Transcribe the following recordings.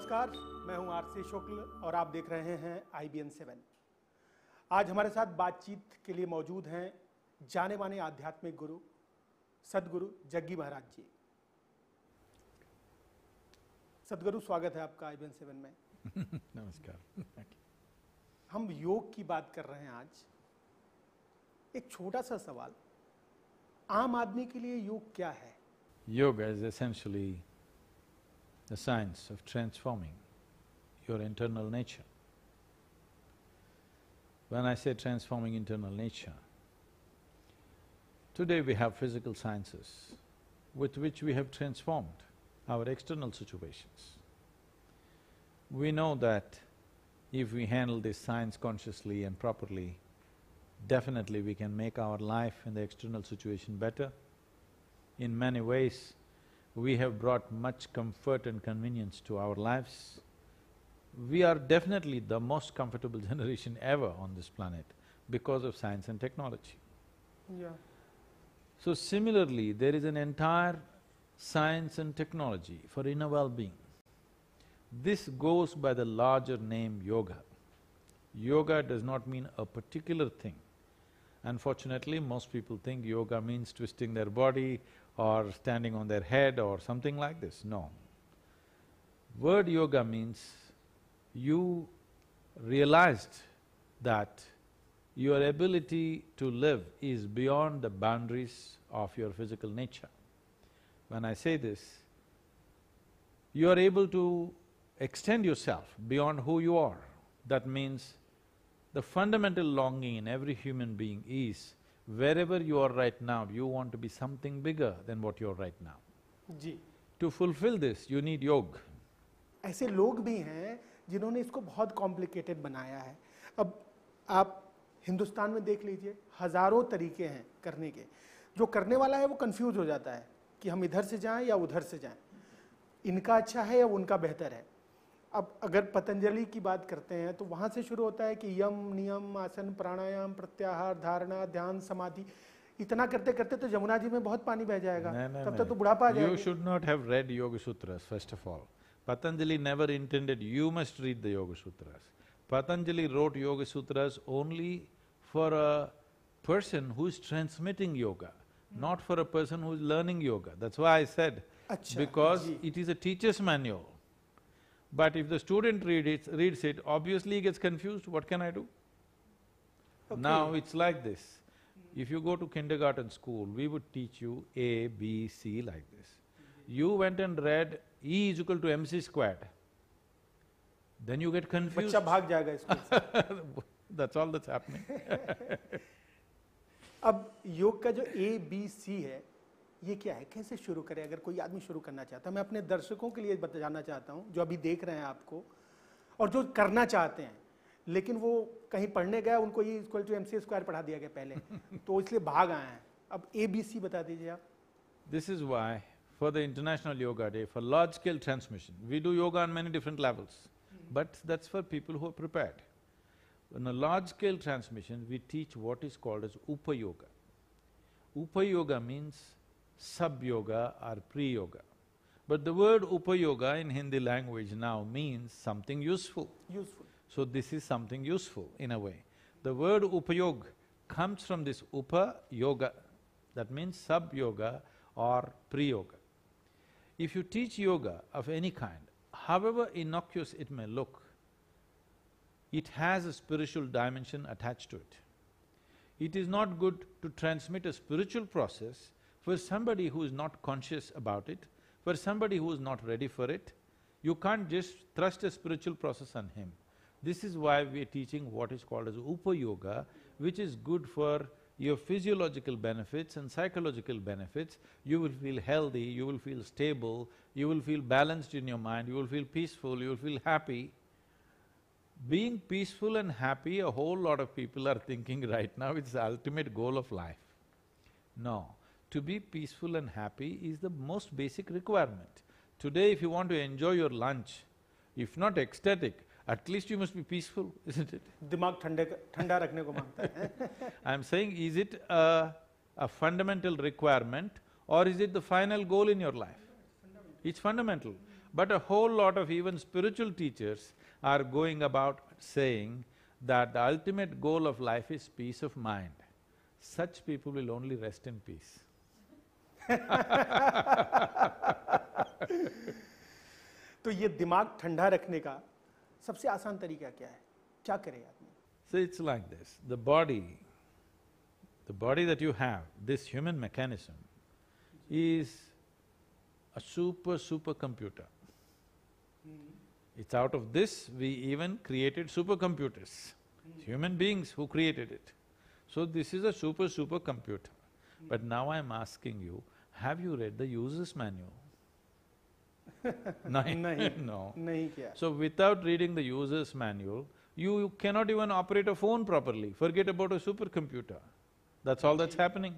नमस्कार मैं हूं आरसी शुक्ल और आप देख रहे हैं आई बी एन सेवन आज हमारे साथ बातचीत के लिए मौजूद हैं जाने माने आध्यात्मिक गुरु सदगुरु जग्गी महाराज जी सदगुरु स्वागत है आपका आई बी एन सेवन में नमस्कार हम योग की बात कर रहे हैं आज एक छोटा सा सवाल आम आदमी के लिए योग क्या है yoga is essentially the science of transforming your internal nature. When I say transforming internal nature, today we have physical sciences with which we have transformed our external situations. We know that if we handle this science consciously and properly, definitely we can make our life and the external situation better in many ways we have brought much comfort and convenience to our lives. We are definitely the most comfortable generation ever on this planet because of science and technology. Yeah. So similarly, there is an entire science and technology for inner well-being. This goes by the larger name yoga. Yoga does not mean a particular thing. Unfortunately, most people think yoga means twisting their body or standing on their head or something like this, no. Word yoga means you realized that your ability to live is beyond the boundaries of your physical nature. When I say this, you are able to extend yourself beyond who you are. That means the fundamental longing in every human being is wherever you are right now, you want to be something bigger than what you are right now. जी To fulfill this, you need yog. ऐसे लोग भी हैं जिन्होंने इसको बहुत complicated बनाया है अब आप हिंदुस्तान में देख लीजिए हजारों तरीके हैं करने के जो करने वाला है वो कंफ्यूज हो जाता है कि हम इधर से जाएं या उधर से जाएं इनका अच्छा है या उनका बेहतर है अब अगर पतंजलि की बात करते हैं तो वहाँ से शुरू होता है कि यम नियम आसन प्राणायाम प्रत्याहार धारणा ध्यान समाधि इतना करते करते तो यमुना जी में बहुत पानी बह जाएगा नहीं, नहीं, तब तक तो बुढ़ापा you should not have read Yoga Sutras first of all Patanjali never intended you must read the Yoga Sutras Patanjali wrote Yoga Sutras only for a person who is transmitting yoga not for a person who is learning yoga that's why I said because it is a teacher's manual But if the student read it, reads it, obviously he gets confused, what can I do? Okay. Now it's like this. If you go to kindergarten school, we would teach you A, B, C like this. You went and read E is equal to mc squared, then you get confused. That's all that's happening. अब योग का जो ए ये क्या है कैसे शुरू करें अगर कोई आदमी शुरू करना चाहता है मैं अपने दर्शकों के लिए बताना चाहता हूँ जो अभी देख रहे हैं आपको और जो करना चाहते हैं लेकिन वो कहीं पढ़ने गया उनको ये equal to M C square पढ़ा दिया गया पहले तो इसलिए भाग आए हैं अब ए बी सी बता दीजिए आप this is why for the international yoga day for large scale transmission we do yoga on many different levels but that's for people who are prepared in a large scale transmission we teach what is called as Upa Yoga. Upa sub-yoga or pre-yoga. But the word upayoga in Hindi language now means something useful. Useful. So this is something useful in a way. The word upayog comes from this upa yoga, that means sub yoga or pre yoga. If you teach yoga of any kind, however innocuous it may look, it has a spiritual dimension attached to it. It is not good to transmit a spiritual process for somebody who is not conscious about it, for somebody who is not ready for it, you can't just thrust a spiritual process on him. This is why we are teaching what is called as Upa Yoga, which is good for your physiological benefits and psychological benefits. You will feel healthy, you will feel stable, you will feel balanced in your mind, you will feel peaceful, you will feel happy. Being peaceful and happy, a whole lot of people are thinking right now it's the ultimate goal of life. No, to be peaceful and happy is the most basic requirement. Today if you want to enjoy your lunch, if not ecstatic, at least you must be peaceful, isn't it? Dimag thanda rakhne ko I'm saying is it a, a, fundamental requirement or is it the final goal in your life? Fundamental. It's fundamental. But a whole lot of even spiritual teachers are going about saying that the ultimate goal of life is peace of mind. Such people will only rest in peace. तो ये दिमाग ठंडा रखने का सबसे आसान तरीका क्या है क्या करे आदमी So it's like this, the body, the body that you have, this human mechanism is a super, super computer. It's out of this we even created supercomputers, human beings who created it. So this is a super, super computer. But now I'm asking you, have you read the user's manual? no. So without reading the user's manual, you, you cannot even operate a phone properly, forget about a supercomputer. That's all that's happening.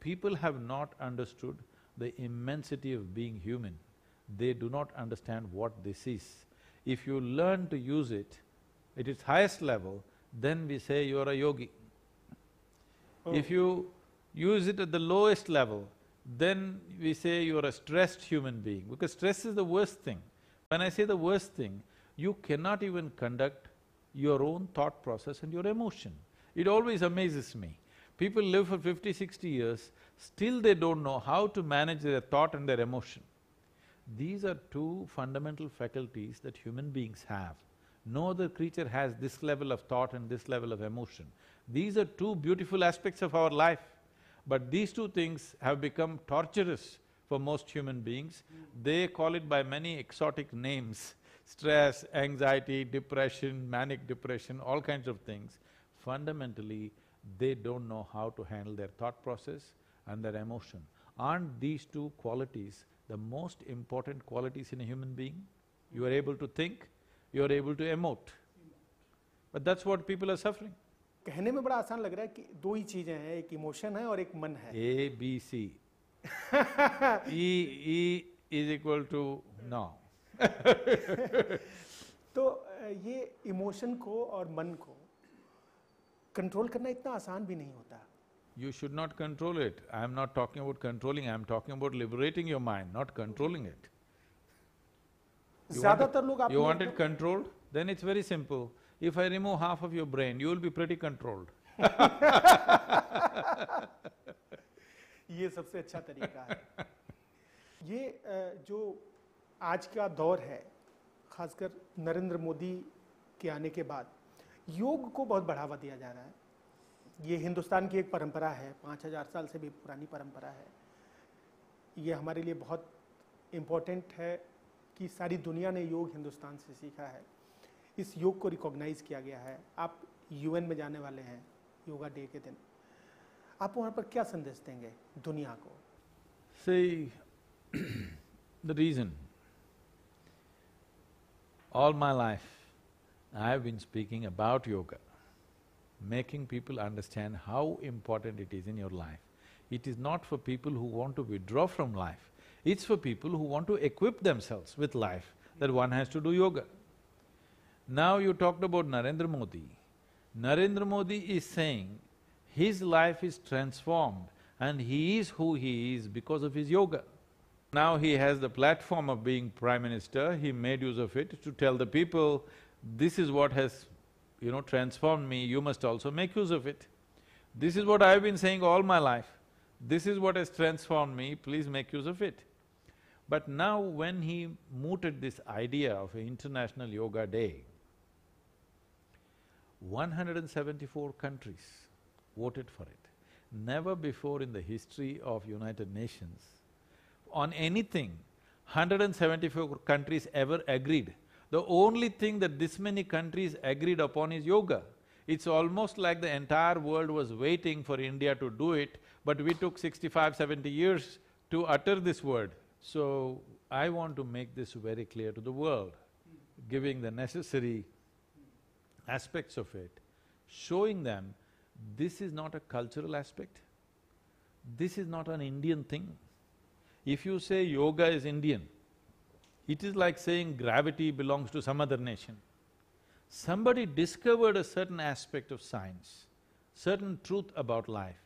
People have not understood the immensity of being human. They do not understand what this is. If you learn to use it at its highest level, then we say you are a yogi. Oh. If you use it at the lowest level, then we say you're a stressed human being, because stress is the worst thing. When I say the worst thing, you cannot even conduct your own thought process and your emotion. It always amazes me. People live for 50, 60 years, still they don't know how to manage their thought and their emotion. These are two fundamental faculties that human beings have. No other creature has this level of thought and this level of emotion. These are two beautiful aspects of our life. But these two things have become torturous for most human beings. They call it by many exotic names, stress, anxiety, depression, manic depression, all kinds of things. Fundamentally, they don't know how to handle their thought process and their emotion. Aren't these two qualities the most important qualities in a human being? You are able to think, you are able to emote. But that's what people are suffering. कहने में बड़ा आसान लग रहा है कि दो ही चीजें हैं एक इमोशन है और एक मन है A B C E E is equal to now तो ये इमोशन को और मन को कंट्रोल करना इतना आसान भी नहीं होता you should not control it. I am not talking about controlling, I am talking about liberating your mind, not controlling it. You, wanted, you wanted controlled? Then it's very simple. if I remove half of your brain, you will be pretty controlled ये सबसे अच्छा तरीका है ये जो आज का दौर है खासकर नरेंद्र मोदी के आने के बाद योग को बहुत बढ़ावा दिया जा रहा है ये हिंदुस्तान की एक परंपरा है पाँच हज़ार साल से भी पुरानी परंपरा है ये हमारे लिए बहुत इम्पोर्टेंट है कि सारी दुनिया ने योग हिंदुस्तान से सीखा है इस योग को रिकॉग्नाइज किया गया है आप यूएन में जाने वाले हैं योगा डे के दिन आप वहाँ पर क्या संदेश देंगे दुनिया को सही the reason all my life I have been speaking about yoga making people understand how important it is in your life it is not for people who want to withdraw from life it's for people who want to equip them with life that one has to do yoga Now you talked about Narendra Modi. Narendra Modi is saying his life is transformed and he is who he is because of his yoga. Now he has the platform of being prime minister, he made use of it to tell the people, this is what has, you know, transformed me, you must also make use of it. This is what I've been saying all my life, this is what has transformed me, please make use of it. But now when he mooted this idea of an International Yoga Day, 174 countries voted for it. Never before in the history of United Nations, on anything, 174 countries ever agreed. The only thing that this many countries agreed upon is yoga. It's almost like the entire world was waiting for India to do it, but we took 65, 70 years to utter this word. So, I want to make this very clear to the world, giving the necessary aspects of it, showing them this is not a cultural aspect, this is not an Indian thing. If you say yoga is Indian, it is like saying gravity belongs to some other nation. Somebody discovered a certain aspect of science, certain truth about life.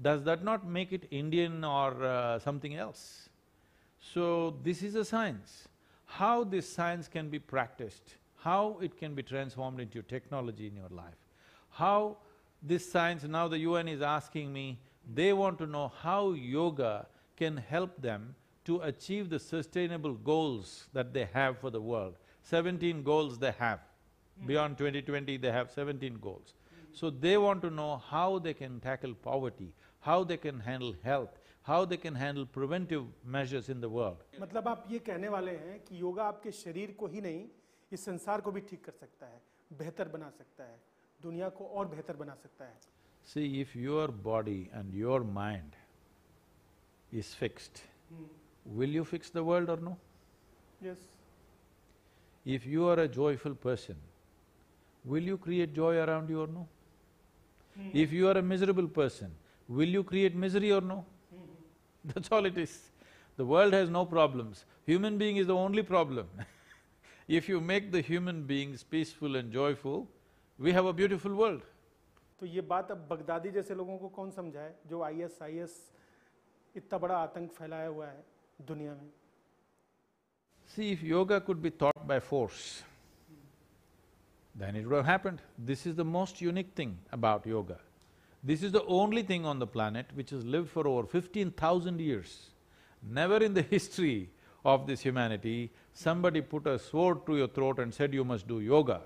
Does that not make it Indian or uh, something else? So, this is a science. How this science can be practiced how it can be transformed into technology in your life. How this science, now the UN is asking me, they want to know how yoga can help them to achieve the sustainable goals that they have for the world. Seventeen goals they have. Mm Beyond 2020, they have seventeen goals. Mm So they want to know how they can tackle poverty, how they can handle health, how they can handle preventive measures in the world. मतलब आप ये कहने वाले हैं कि योगा आपके शरीर को ही नहीं इस संसार को भी ठीक कर सकता है बेहतर बना सकता है दुनिया को और बेहतर बना सकता है see if your body and your mind is fixed will you fix the world और no yes if you are a joyful person will you create joy around you or no? Hmm. If you are a miserable person, will you create misery or no? Hmm. That's all it is. The world has no problems. Human being is the only problem If you make the human beings peaceful and joyful, we have a beautiful world. तो ये बात अब Baghdadi जैसे लोगों को कौन समझाए जो आईएसआईएस इतना बड़ा आतंक फैलाया हुआ है दुनिया में See, if yoga could be taught by force, then it would have happened. This is the most unique thing about yoga. This is the only thing on the planet which has lived for over fifteen thousand years. Never in the history of this humanity, somebody put a sword to your throat and said you must do yoga.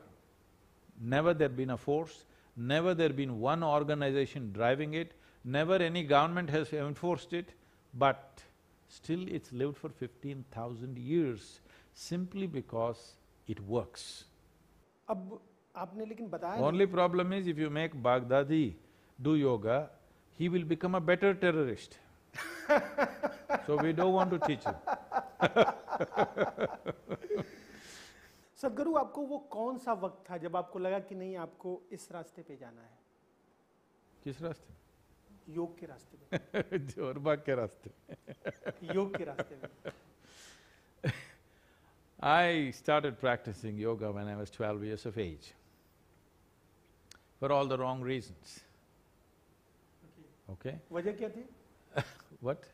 Never there been a force, never there been one organization driving it, never any government has enforced it, but still it's lived for fifteen thousand years simply because it works. Only problem is if you make Baghdadi do yoga, he will become a better terrorist. so we don't want to teach him. सदगुरु आपको वो कौन सा वक्त था जब आपको लगा कि नहीं आपको इस रास्ते पे जाना है किस रास्ते योग के रास्ते पे जोरबाग के रास्ते योग के रास्ते में I started practicing yoga when I was twelve years of age for all the wrong reasons. Okay? वजह क्या थी? What?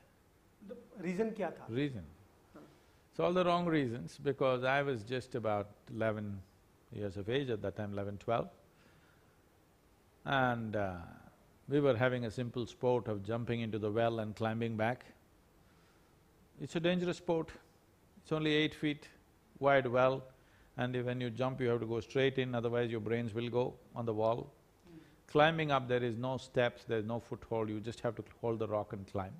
The reason क्या था? Reason. all the wrong reasons because I was just about eleven years of age at that time, eleven, twelve. And uh, we were having a simple sport of jumping into the well and climbing back. It's a dangerous sport. It's only eight feet wide well and when you jump you have to go straight in, otherwise your brains will go on the wall. Mm. Climbing up there is no steps, there is no foothold, you just have to hold the rock and climb.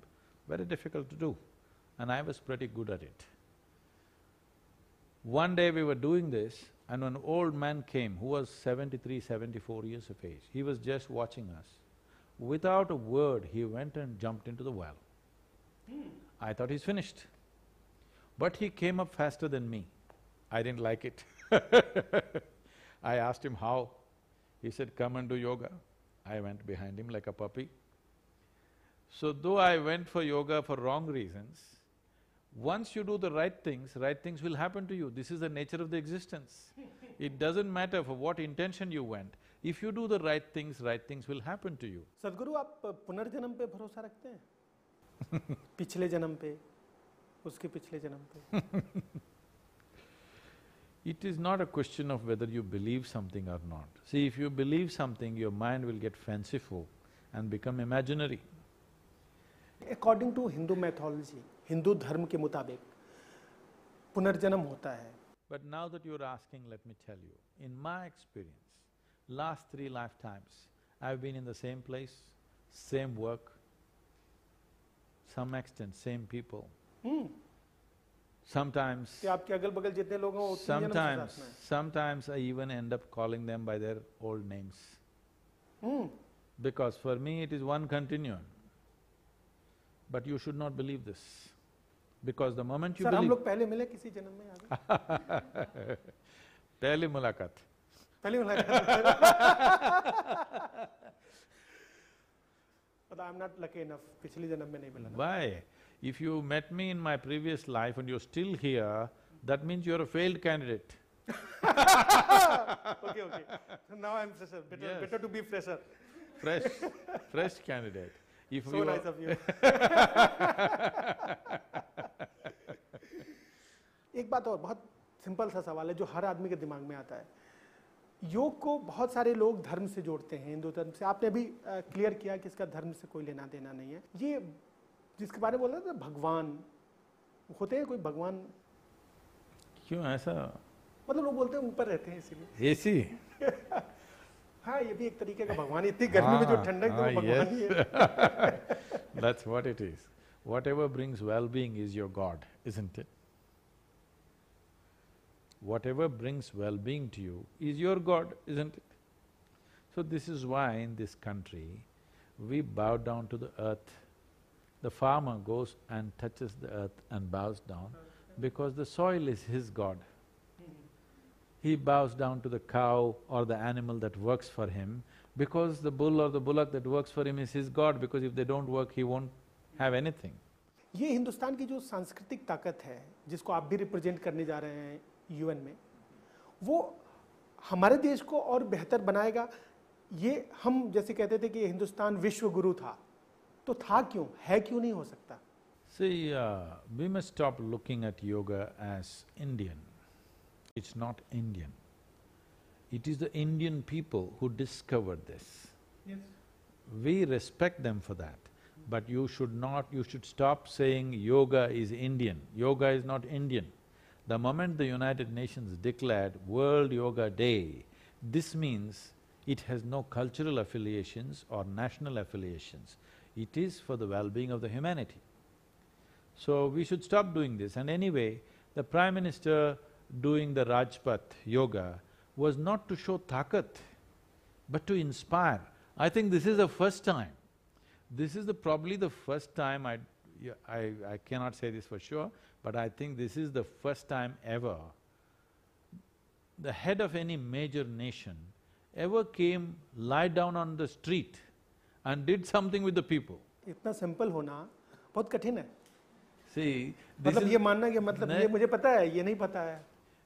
Very difficult to do and I was pretty good at it. One day we were doing this and an old man came who was 73, 74 years of age. He was just watching us. Without a word, he went and jumped into the well. Hmm. I thought he's finished. But he came up faster than me. I didn't like it I asked him how. He said, come and do yoga. I went behind him like a puppy. So though I went for yoga for wrong reasons, once you do the right things, right things will happen to you. This is the nature of the existence. it doesn't matter for what intention you went. If you do the right things, right things will happen to you. Sadhguru, आप पुनर्जन्म पे भरोसा पिछले जन्म पे, उसके पिछले जन्म पे. It is not a question of whether you believe something or not. See, if you believe something, your mind will get fanciful and become imaginary. According to Hindu mythology, Hindu धर्म के मुताबिक पुनर्जन्म होता है but now that you are asking let me tell you in my experience last three life times I have been in the same place same work some extent, same people. Hmm. Sometimes. Sometimes, sometimes I even end up calling them by their old names. Hmm. Because for me it is one continuum. But you should not believe this. because the moment you Sir, believe... Sir, we पहले मिले किसी जन्म First आगे पहली मुलाकात पहली मुलाकात I'm not lucky enough. पिछले जन्म में नहीं मिला. Why? If you met me in my previous life and you're still here, that means you're a failed candidate. okay, okay. now I'm fresher. Better, yes. better to be fresher. Fresh, fresh candidate. If so nice are... of you. एक बात और बहुत simple सा सवाल है जो हर आदमी के दिमाग में आता है योग को बहुत सारे लोग धर्म से जोड़ते हैं हिंदू धर्म से आपने अभी क्लियर किया कि इसका धर्म से कोई लेना देना नहीं है ये जिसके बारे में बोल रहे थे भगवान होते हैं कोई भगवान क्यों ऐसा मतलब लोग बोलते हैं ऊपर रहते हैं इसीलिए एसी हाँ ये भी एक तरीके का भगवान इतनी गर्मी में जो हाँ, ठंडक तो हाँ, भगवान ही है that's what it is whatever brings well being is your god isn't it whatever brings well-being to you is your God, isn't it? So this is why in this country, we bow down to the earth. The farmer goes and touches the earth and bows down because the soil is his God. He bows down to the cow or the animal that works for him because the bull or the bullock that works for him is his God because if they don't work, he won't have anything. ये हिंदुस्तान की जो सांस्कृतिक ताकत है जिसको आप भी represent करने जा रहे हैं यूएन में वो हमारे देश को और बेहतर बनाएगा ये हम जैसे कहते थे कि हिंदुस्तान विश्व गुरु था तो था क्यों है क्यों नहीं हो सकता सही we must stop looking at yoga as Indian it's not Indian it is the Indian people who discover this we respect them for that but you should not you should stop saying yoga is Indian yoga is not Indian The moment the United Nations declared World Yoga Day, this means it has no cultural affiliations or national affiliations. It is for the well-being of the humanity. So we should stop doing this and anyway, the Prime Minister doing the Rajpath yoga was not to show takat, but to inspire. I think this is the first time, this is the, probably the first time I, I, I cannot say this for sure, but I think this is the first time ever the head of any major nation ever came, lied down on the street and did something with the people. Itna simple hona, bahut kathin hai. See, this is… ye manna ke matlab ye mujhe pata hai, ye nahi pata hai.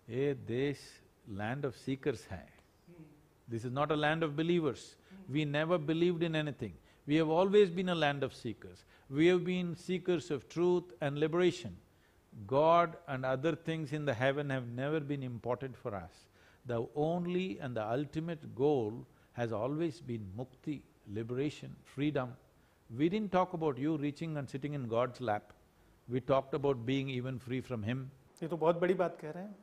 A land of seekers hai. This is not a land of believers. We never believed in anything. We have always been a land of seekers. We have been seekers of truth and liberation. God and other things in the heaven have never been important for us. The only and the ultimate goal has always been mukti, liberation, freedom. We didn't talk about you reaching and sitting in God's lap. We talked about being even free from Him. ये तो बहुत बड़ी बात कह रहे हैं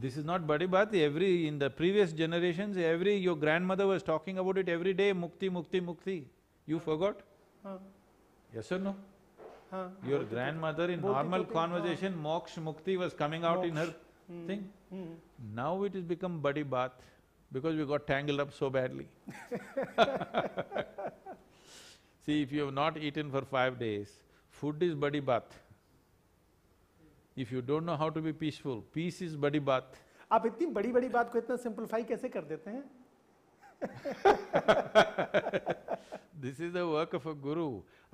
this is not badi baat, every… in the previous generations, every… your grandmother was talking about it every day, mukti, mukti, mukti. You forgot? Yes or no? Your grandmother in normal conversation, Moksh Mukti was coming out in her thing. Hmm. Hmm. Now it has become buddy bath because we got tangled up so badly See, if you have not eaten for five days, food is buddy bath. If you don't know how to be peaceful, peace is buddy bath. आप इतनी बड़ी बड़ी बात को इतना simplify कैसे कर देते हैं this is the work of a guru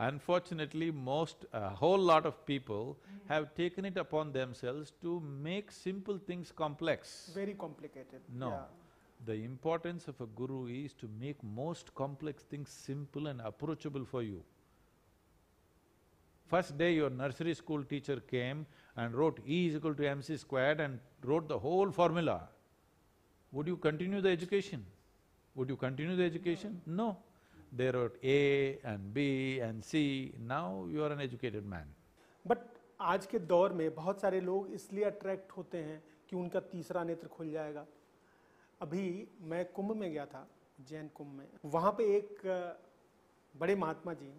Unfortunately, most… a whole lot of people mm. have taken it upon themselves to make simple things complex. Very complicated. No. Yeah. The importance of a guru is to make most complex things simple and approachable for you. First day your nursery school teacher came and wrote E is equal to mc squared and wrote the whole formula. Would you continue the education? Would you continue the education? no. no. They wrote A and B and C. Now you are an educated man. But आज के दौर में बहुत सारे लोग इसलिए attract होते हैं कि उनका तीसरा नेत्र खुल जाएगा अभी मैं कुंभ में गया था जैन कुंभ में वहाँ पे एक बड़े महात्मा जी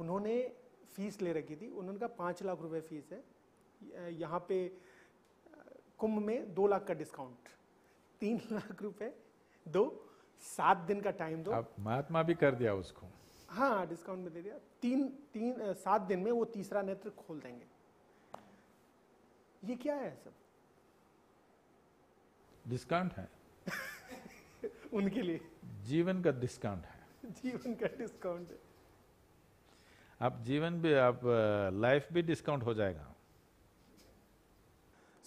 उन्होंने फीस ले रखी थी उन्होंने कहा पाँच लाख रुपए फीस है यहाँ पे कुंभ में दो लाख का डिस्काउंट तीन लाख रुपए दो सात दिन का टाइम दो महात्मा भी कर दिया उसको हाँ डिस्काउंट में दे दिया तीन तीन सात दिन में वो तीसरा नेत्र खोल देंगे ये क्या है सब डिस्काउंट है उनके लिए जीवन का डिस्काउंट है जीवन का डिस्काउंट है आप जीवन भी आप लाइफ भी डिस्काउंट हो जाएगा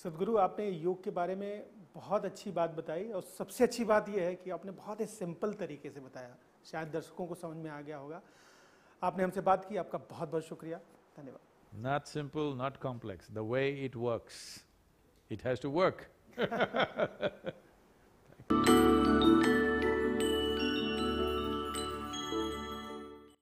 सदगुरु आपने योग के बारे में बहुत अच्छी बात बताई और सबसे अच्छी बात यह है कि आपने बहुत ही सिंपल तरीके से बताया शायद दर्शकों को समझ में आ गया होगा आपने हमसे बात की आपका बहुत बहुत शुक्रिया धन्यवाद not simple not complex the way it work it has to work